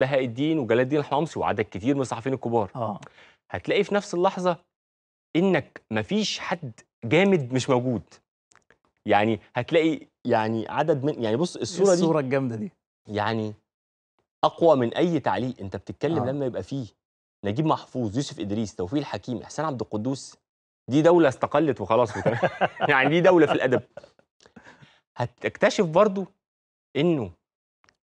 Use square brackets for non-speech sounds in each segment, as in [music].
بهاء الدين وجلال الدين الحمصي وعدد كتير من الصحفيين الكبار اه هتلاقي في نفس اللحظه انك مفيش حد جامد مش موجود يعني هتلاقي يعني عدد من يعني بص الصوره دي الصوره الجامده دي يعني اقوى من اي تعليق انت بتتكلم آه. لما يبقى فيه نجيب محفوظ يوسف ادريس توفيق الحكيم احسان عبد القدوس دي دوله استقلت وخلاص [laughs] يعني دي دوله في الادب هتكتشف برضو انه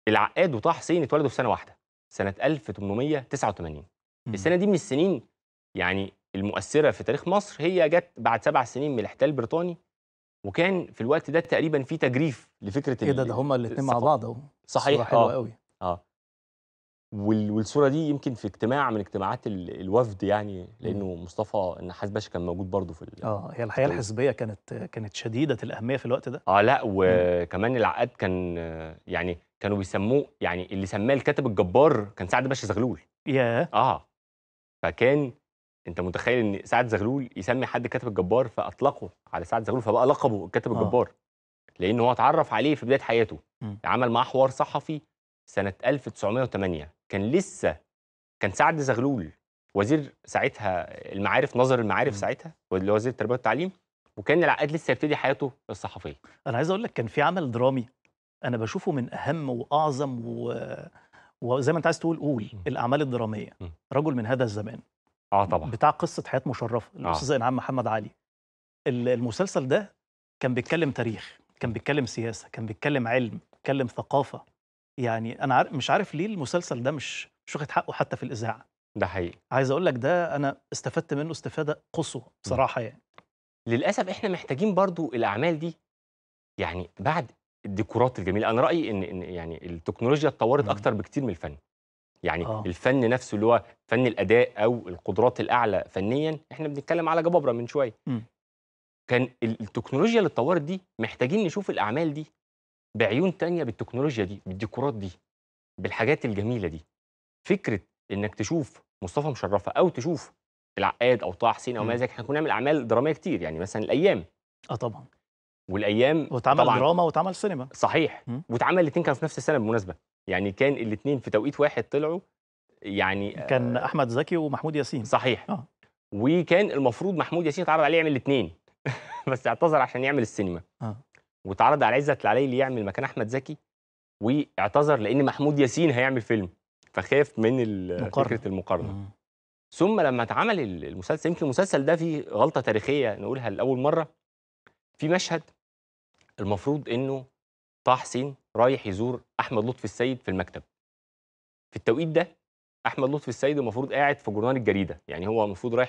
العقاد وطه حسين اتولدوا في سنه واحده سنة 1889 مم. السنة دي من السنين يعني المؤثرة في تاريخ مصر هي جت بعد سبع سنين من الاحتلال البريطاني وكان في الوقت ده تقريبا في تجريف لفكرة ايه ده ده هما الاثنين مع بعض اهو صحيح حلوة اه قوي اه والصورة دي يمكن في اجتماع من اجتماعات الوفد يعني لانه مم. مصطفى النحاس باشا كان موجود برضه في اه هي الحياة الحزبية كانت كانت شديدة الأهمية في الوقت ده اه لا وكمان العقاد كان يعني كانوا بيسموه يعني اللي سماه الكاتب الجبار كان سعد باشا زغلول ياه اه فكان انت متخيل ان سعد زغلول يسمي حد كاتب الجبار فاطلقه على سعد زغلول فبقى لقبه الكاتب آه. الجبار لان هو اتعرف عليه في بدايه حياته م. عمل معاه حوار صحفي سنه 1908 كان لسه كان سعد زغلول وزير ساعتها المعارف نظر المعارف م. ساعتها اللي هو وزير التربيه والتعليم وكان العقاد لسه يبتدي حياته الصحفيه انا عايز اقول لك كان في عمل درامي انا بشوفه من اهم واعظم و... وزي ما انت عايز تقول قول الاعمال الدراميه رجل من هذا الزمان اه طبعا بتاع قصه حياه مشرفه آه. الاستاذ آه. انعام محمد علي المسلسل ده كان بيتكلم تاريخ كان بيتكلم سياسه كان بيتكلم علم بيتكلم ثقافه يعني انا عارف مش عارف ليه المسلسل ده مش مش واخد حقه حتى في الاذاعه ده حقيقي عايز اقول لك ده انا استفدت منه استفاده قصوى بصراحه يعني للاسف احنا محتاجين برضو الاعمال دي يعني بعد الديكورات الجميله انا رايي ان ان يعني التكنولوجيا اتطورت إمم. اكتر بكتير من الفن يعني آه. الفن نفسه اللي هو فن الاداء او القدرات الاعلى فنيا احنا بنتكلم على جبابره من شويه إمم. كان التكنولوجيا اللي اتطورت دي محتاجين نشوف الاعمال دي بعيون تانية بالتكنولوجيا دي بالديكورات دي بالحاجات الجميله دي فكره انك تشوف مصطفى مشرفه او تشوف العقاد او طه حسين او ما ذلك إمم. احنا كنا بنعمل اعمال دراميه كتير يعني مثلا الايام اه طبعا والايام واتعمل دراما واتعمل سينما صحيح واتعمل الاثنين كانوا في نفس السنه بالمناسبه يعني كان الاثنين في توقيت واحد طلعوا يعني آه، كان آه احمد زكي ومحمود ياسين صحيح آه. وكان المفروض محمود ياسين اتعرض عليه يعمل الاثنين [laughs] بس اعتذر عشان يعمل السينما آه. واتعرض على عزت العلي يعمل مكان احمد زكي واعتذر لان محمود ياسين هيعمل فيلم فخاف من مقارنة. فكره المقارنه ثم لما اتعمل المسلسل يمكن المسلسل ده فيه غلطه تاريخيه نقولها لاول مره في مشهد المفروض انه طه حسين رايح يزور احمد لطفي السيد في المكتب في التوقيت ده احمد لطفي السيد المفروض قاعد في جورنال الجريده يعني هو المفروض رايح